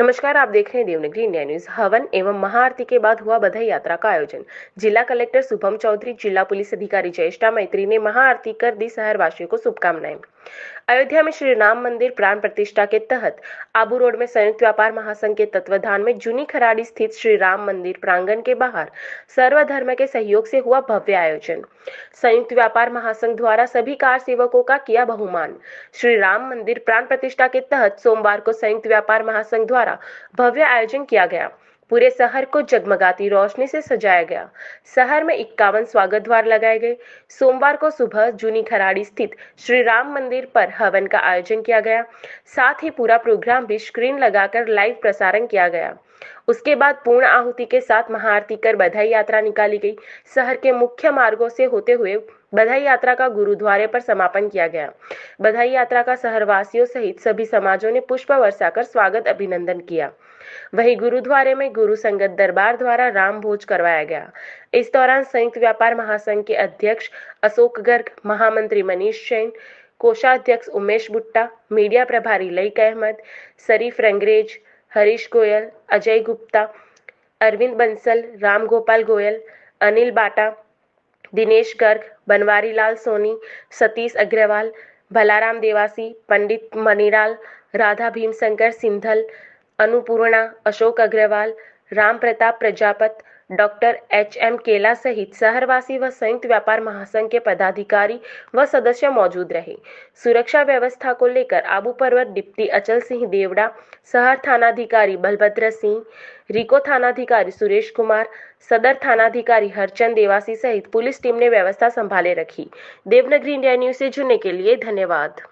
नमस्कार आप देख रहे हैं देवनगरी इंडिया न्यूज हवन एवं महाआरती के बाद हुआ बधाई यात्रा का आयोजन जिला कलेक्टर शुभम चौधरी जिला पुलिस अधिकारी जयेष्ठा मैत्री ने महाआरती कर दी शहरवासियों को शुभकामनाएं अयोध्या में श्री राम मंदिर प्राण प्रतिष्ठा के तहत आबू रोड में संयुक्त व्यापार महासंघ के तत्वाधान में जूनी खराड़ी स्थित श्री राम मंदिर प्रांगण के बाहर सर्वधर्म के सहयोग से हुआ भव्य आयोजन संयुक्त व्यापार महासंघ द्वारा सभी कार सेवकों का किया बहुमान श्री राम मंदिर प्राण प्रतिष्ठा के तहत सोमवार को संयुक्त व्यापार महासंघ द्वारा भव्य आयोजन किया गया पूरे शहर को जगमगाती रोशनी से सजाया गया शहर में इक्यावन स्वागत द्वार लगाए गए सोमवार को सुबह जूनी खराड़ी स्थित श्री राम मंदिर पर हवन का आयोजन किया गया साथ ही पूरा प्रोग्राम भी स्क्रीन लगाकर लाइव प्रसारण किया गया उसके बाद पूर्ण आहुति के साथ महाआरती कर बधाई यात्रा निकाली गई शहर के मुख्य मार्गों से होते हुए बधाई यात्रा का गुरुद्वारे पर समापन किया गया बधाई यात्रा का शहरवासियों सहित सभी समाजों ने पुष्प वर्षा कर स्वागत अभिनंदन किया वहीं गुरुद्वारे में गुरु संगत दरबार द्वारा राम भोज करवाया गया इस दौरान संयुक्त व्यापार महासंघ के अध्यक्ष अशोक गर्ग महामंत्री मनीष जैन कोषाध्यक्ष उमेश बुट्टा मीडिया प्रभारी Laiq Ahmed Sharif Rangrej Harish Goyal Ajay Gupta Arvind Bansal Ram Gopal Goyal Anil Bata Dinesh Garg Banwari Lal Soni Satish Agarwal Bhalaram Dewasi Pandit Manilal Radha Bhimshankar Sindhal Anupurna Ashok Agarwal Ram Pratap Prajapat doctor H M Kela सहित शहरवासी व संयुक्त व्यापार महासंघ के पदाधिकारी व सदस्य मौजूद रहे सुरक्षा व्यवस्था को लेकर आबू पर्वत डिप्टी अचल सिंह देवड़ा शहर थानाधिकारी बलभद्र सिंह रिको थानाधिकारी सुरेश कुमार सदर थानाधिकारी हरचंद देवासी सहित पुलिस टीम ने व्यवस्था संभाले रखी देवनगरी इंडिया न्यूज से जुड़ने के लिए धन्यवाद